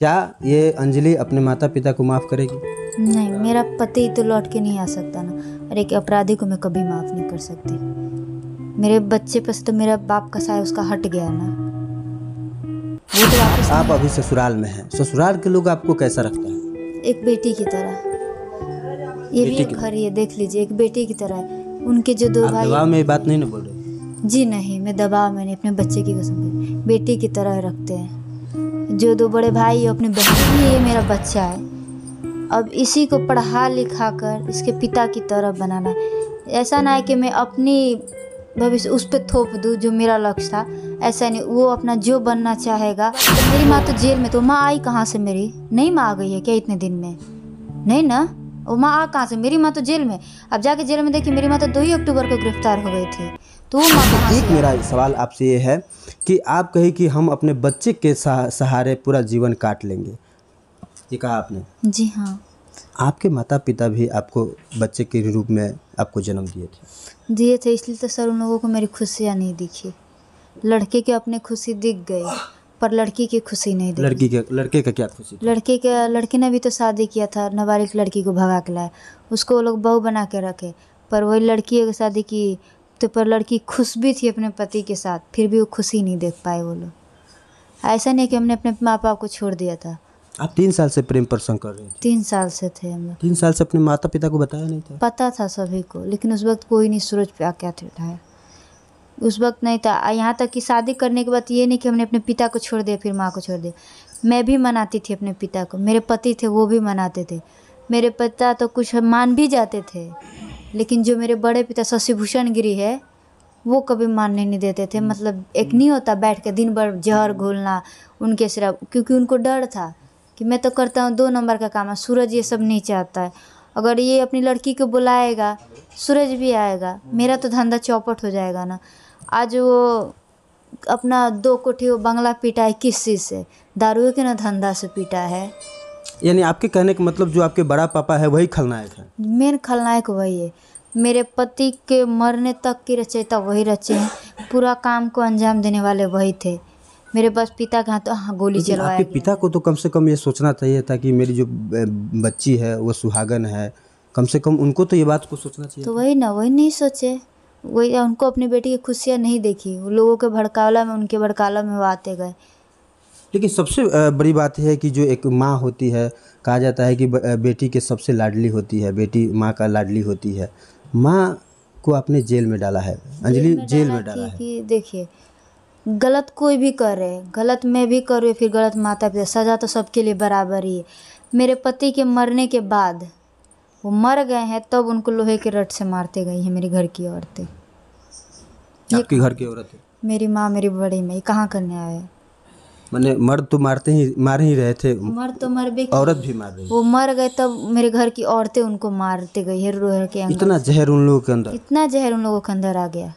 क्या ये अंजलि अपने माता पिता को माफ करेगी नहीं मेरा पति तो लौट के नहीं आ सकता ना और एक अपराधी को मैं कभी माफ नहीं कर सकती मेरे बच्चे पर तो मेरा बाप का साया उसका हट गया ना वो तो आप अभी ससुराल में हैं ससुराल के लोग आपको कैसा रखते हैं एक बेटी की तरह ये भी घर ये देख लीजिए एक बेटी की तरह है उनके जो दो भाई दबाव में बात नहीं ना बोल रहे जी नहीं मैं दबाव में नहीं अपने बच्चे की कसम बेटी की तरह रखते हैं जो दो बड़े भाई अपने बहन ये मेरा बच्चा है अब इसी को पढ़ा लिखा कर इसके पिता की तरफ बनाना है ऐसा ना है कि मैं अपनी भविष्य उस पर थोप दूँ जो मेरा लक्ष्य था ऐसा नहीं वो अपना जो बनना चाहेगा तो मेरी माँ तो जेल में तो माँ आई कहाँ से मेरी नहीं माँ आ गई है क्या इतने दिन में नहीं ना वो माँ आ कहाँ से मेरी माँ तो जेल में अब जाके जेल में देखी मेरी माँ तो दो ही अक्टूबर को गिरफ्तार हो गई थी तो एक मेरा सवाल आपसे ये है कि आप कहे कि हम अपने बच्चे के सहारे पूरा जीवन काट लेंगे ये कहा आपने जी हाँ आपके माता पिता भी आपको बच्चे के रूप में आपको जन्म दिए थे दिए थे इसलिए तो सर उन लोगों को मेरी खुशियाँ नहीं दिखी लड़के के अपने खुशी दिख गए पर लड़की की खुशी नहीं दिखी लड़की के लड़के का क्या खुशी लड़के का लड़के ने भी तो शादी किया था नबालिग लड़की को भगा के लाए उसको वो लोग बहू बना के रखे पर वही लड़की शादी की तो पर लड़की खुश भी थी अपने पति के साथ फिर भी वो खुशी नहीं देख पाए वो लोग ऐसा नहीं कि हमने अपने माँ बाप को छोड़ दिया था आप तीन साल से प्रेम प्रसंग कर रहे हैं तीन साल से थे हम लोग तीन साल से अपने माता पिता को बताया नहीं था पता था सभी को लेकिन उस वक्त कोई नहीं सूरज पे आके उठाया उस वक्त नहीं था यहाँ तक कि शादी करने के बाद ये नहीं कि हमने अपने पिता को छोड़ दिया फिर माँ को छोड़ दिया मैं भी मनाती थी अपने पिता को मेरे पति थे वो भी मनाते थे मेरे पिता तो कुछ मान भी जाते थे लेकिन जो मेरे बड़े पिता शशिभूषण गिरी है वो कभी मानने नहीं देते थे हम्म। मतलब एक नहीं होता बैठ के दिन भर जहर हम्म। घोलना उनके सिरा क्योंकि उनको डर था कि मैं तो करता हूँ दो नंबर का काम है सूरज ये सब नहीं चाहता है अगर ये अपनी लड़की को बुलाएगा सूरज भी आएगा हम्म। मेरा तो धंधा चौपट हो जाएगा ना आज वो अपना दो कोठी वो बंगला पीटा है किस चीज़ से दारू के ना धंधा से पीटा है यानी आपके कहने का मतलब जो आपके बड़ा पापा है वही खलनायक है मेन खलनायक वही है मेरे पति के मरने तक की रचयिता वही रचे हैं पूरा काम को अंजाम देने वाले वही थे मेरे पास पिता का तो हाँ गोली चलवाया आपके पिता को तो कम से कम ये सोचना चाहिए था कि मेरी जो बच्ची है वो सुहागन है कम से कम उनको तो ये बात को सोचना चाहिए तो वही ना वही नहीं सोचे वही उनको अपनी बेटी की खुशियाँ नहीं देखी लोगों के भड़कावला में उनके भड़कावला में वो आते गए लेकिन सबसे बड़ी बात है कि जो एक माँ होती है कहा जाता है कि बेटी के सबसे लाडली होती है बेटी माँ का लाडली होती है माँ को आपने जेल में डाला है अंजलि जेल में डाला है देखिए गलत कोई भी रहे गलत मैं भी करूँ फिर गलत माता पिता सज़ा तो सबके लिए बराबर ही है मेरे पति के मरने के बाद वो मर गए हैं तब उनको लोहे के रट से मारते गई हैं मेरे घर की औरतें आपकी घर की औरतें मेरी माँ मेरी बड़ी माँ कहाँ करने आए मैंने मर्द तो मारते ही मार ही रहे थे मर्द तो मर भी औरत भी मार रही वो मर गए तब मेरे घर की औरतें उनको मारते गई हेर रो के इतना जहर उन लोगों के अंदर इतना जहर उन लोगों के अंदर आ गया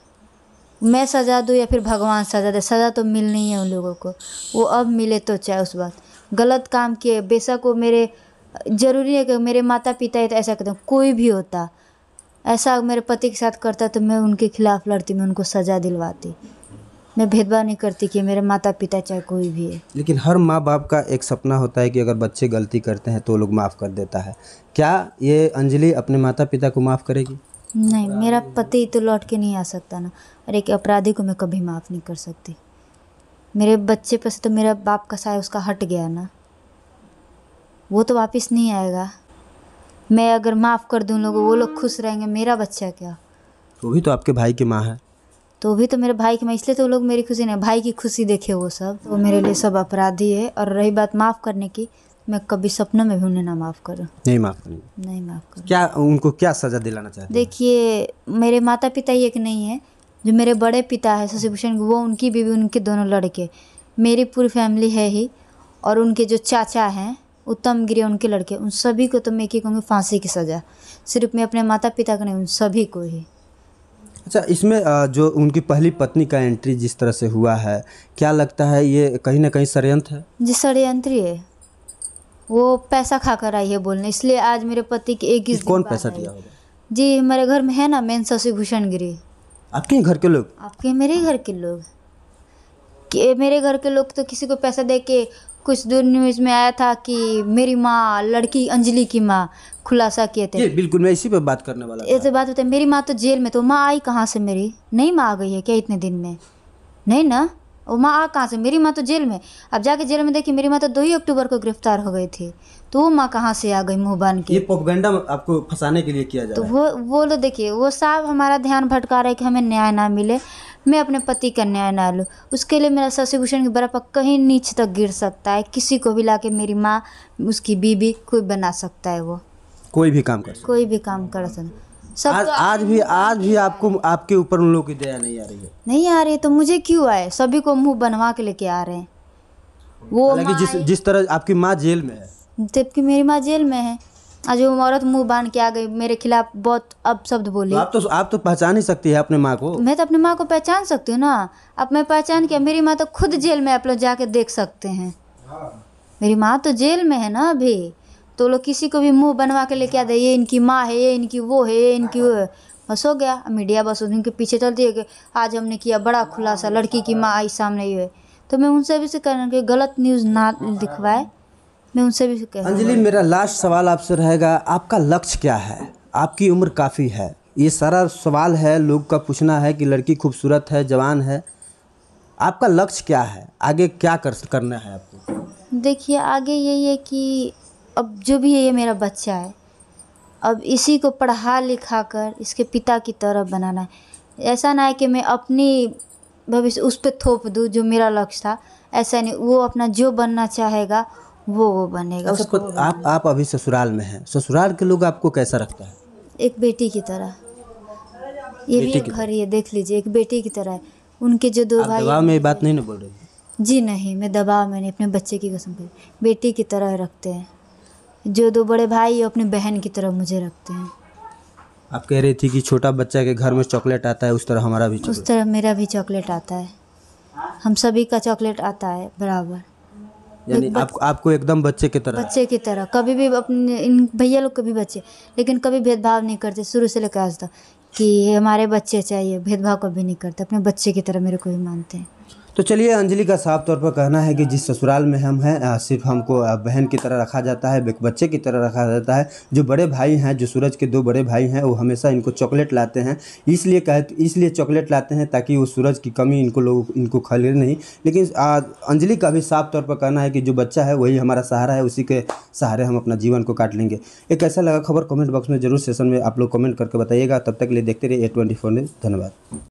मैं सजा दूँ या फिर भगवान सजा दे सजा तो मिल नहीं है उन लोगों को वो अब मिले तो चाहे उस बात गलत काम किए बेशक वो मेरे ज़रूरी है कि मेरे माता पिता तो ऐसा करते कोई भी होता ऐसा मेरे पति के साथ करता तो मैं उनके खिलाफ़ लड़ती मैं उनको सज़ा दिलवाती मैं भेदभाव नहीं करती कि मेरे माता पिता चाहे कोई भी है लेकिन हर माँ बाप का एक सपना होता है कि अगर बच्चे गलती करते हैं तो लोग माफ़ कर देता है क्या ये अंजलि अपने माता पिता को माफ़ करेगी नहीं मेरा पति तो लौट के नहीं आ सकता ना और एक अपराधी को मैं कभी माफ़ नहीं कर सकती मेरे बच्चे पर से तो मेरा बाप का साया उसका हट गया ना वो तो वापस नहीं आएगा मैं अगर माफ़ कर दूँ लोगों वो लोग खुश रहेंगे मेरा बच्चा क्या वो भी तो आपके भाई की माँ है तो भी तो मेरे भाई की मैं इसलिए तो लोग मेरी खुशी नहीं भाई की खुशी देखे वो सब वो मेरे लिए सब अपराधी है और रही बात माफ़ करने की मैं कभी सपनों में भी उन्हें ना माफ़ करूँ नहीं माफ़ करूँ नहीं माफ़ करूँ क्या उनको क्या सज़ा दिलाना चाहिए देखिए मेरे माता पिता ही एक नहीं है जो मेरे बड़े पिता है शशि भूषण वो उनकी बीवी उनके दोनों लड़के मेरी पूरी फैमिली है ही और उनके जो चाचा हैं उत्तम गिरी उनके लड़के उन सभी को तो मैं की कहूँगी फांसी की सज़ा सिर्फ मैं अपने माता पिता को नहीं उन सभी को ही अच्छा इसमें जो उनकी पहली पत्नी का एंट्री जिस तरह से हुआ है क्या लगता है ये कहीं ना कहीं षडयंत्र है जी षडयंत्र है वो पैसा खा कर आई है बोलने इसलिए आज मेरे पति की एक ही कौन पैसा दिया होगा जी हमारे घर में है ना मेन शशि भूषण गिरी आपके घर के लोग आपके मेरे घर के लोग कि मेरे घर के लोग तो किसी को पैसा दे के कुछ दूर न्यूज़ में आया था कि मेरी माँ लड़की अंजलि की माँ खुलासा किए थे ये बिल्कुल मैं इसी पे बात करने वाला ऐसे बात होते मेरी माँ तो जेल में तो माँ आई कहाँ से मेरी नहीं माँ आ गई है क्या इतने दिन में नहीं ना और माँ आ कहाँ से मेरी माँ तो जेल में अब जाके जेल में देखिए मेरी माँ तो दो ही अक्टूबर को गिरफ्तार हो गई थी तो वो माँ कहाँ से आ गई मुँह की के ये आपको फंसाने के लिए किया जा तो वो वो लो देखिए वो साहब हमारा ध्यान भटका रहा है कि हमें न्याय ना मिले मैं अपने पति का न्याय ना लूँ उसके लिए मेरा शशि भूषण की बर्फ कहीं नीचे तक गिर सकता है किसी को भी लाके मेरी माँ उसकी बीबी कोई बना सकता है वो कोई भी काम कर कोई भी काम कर सकता सब आज, तो आज भी आज भी आपको आपके ऊपर उन लोगों की दया नहीं आ रही है नहीं आ रही तो मुझे क्यों आए सभी को मुंह बनवा के लेके आ रहे हैं वो जिस जिस तरह आपकी माँ जेल में है जबकि मेरी माँ जेल में है आज वो औरत मुंह बांध के आ गई मेरे खिलाफ बहुत अपशब्द बोली तो आप तो आप तो पहचान ही सकती है अपने माँ को मैं तो अपने माँ को पहचान सकती हूँ ना अब मैं पहचान किया मेरी माँ तो खुद जेल में आप लोग जाके देख सकते हैं हाँ। मेरी माँ तो जेल में है ना अभी तो लोग किसी को भी मुंह बनवा के लेके आते ये इनकी माँ है ये इनकी वो है ये इनकी वो है बस हो गया मीडिया बस उनके पीछे चलती है कि आज हमने किया बड़ा खुलासा लड़की की माँ आई सामने ही है तो मैं उनसे भी से कह रहा कि गलत न्यूज़ ना दिखवाए मैं उनसे भी कह अंजलि मेरा लास्ट सवाल आपसे रहेगा आपका लक्ष्य क्या है आपकी उम्र काफ़ी है ये सारा सवाल है लोग का पूछना है कि लड़की खूबसूरत है जवान है आपका लक्ष्य क्या है आगे क्या कर करना है आपको देखिए आगे यही है कि अब जो भी है ये मेरा बच्चा है अब इसी को पढ़ा लिखा कर इसके पिता की तरह बनाना है ऐसा ना है कि मैं अपनी भविष्य उस पर थोप दूँ जो मेरा लक्ष्य था ऐसा नहीं वो अपना जो बनना चाहेगा वो वो बनेगा अच्छा, उसको आप आप अभी ससुराल में हैं ससुराल के लोग आपको कैसा रखता है एक बेटी की तरह ये भी घर ही है देख लीजिए एक बेटी की तरह है उनके जो दो भाई दबाव में बात नहीं ना बोल रही जी नहीं मैं दबाव में नहीं अपने बच्चे की कसम बेटी की तरह रखते हैं जो दो बड़े भाई अपनी बहन की तरह मुझे रखते हैं आप कह रही थी कि छोटा बच्चा के घर में चॉकलेट आता है उस तरह हमारा भी उस तरह मेरा भी चॉकलेट आता है हम सभी का चॉकलेट आता है बराबर यानी आप, आपको एकदम बच्चे की तरह बच्चे की तरह कभी भी अपने इन भैया लोग कभी बच्चे लेकिन कभी भेदभाव नहीं करते शुरू से लेकर आज तक कि हमारे बच्चे चाहिए भेदभाव कभी नहीं करते अपने बच्चे की तरह मेरे को भी मानते हैं तो चलिए अंजलि का साफ तौर पर कहना है कि जिस ससुराल में हम हैं सिर्फ हमको बहन की तरह रखा जाता है बच्चे की तरह रखा जाता है जो बड़े भाई हैं जो सूरज के दो बड़े भाई हैं वो हमेशा इनको चॉकलेट लाते हैं इसलिए कह इसलिए चॉकलेट लाते हैं ताकि वो सूरज की कमी इनको लोग इनको खले नहीं लेकिन अंजलि का भी साफ तौर पर कहना है कि जो बच्चा है वही हमारा सहारा है उसी के सहारे हम अपना जीवन को काट लेंगे एक ऐसा लगा खबर कमेंट बॉक्स में जरूर सेशन में आप लोग कमेंट करके बताइएगा तब तक लिए देखते रहिए ए ट्वेंटी फोर धन्यवाद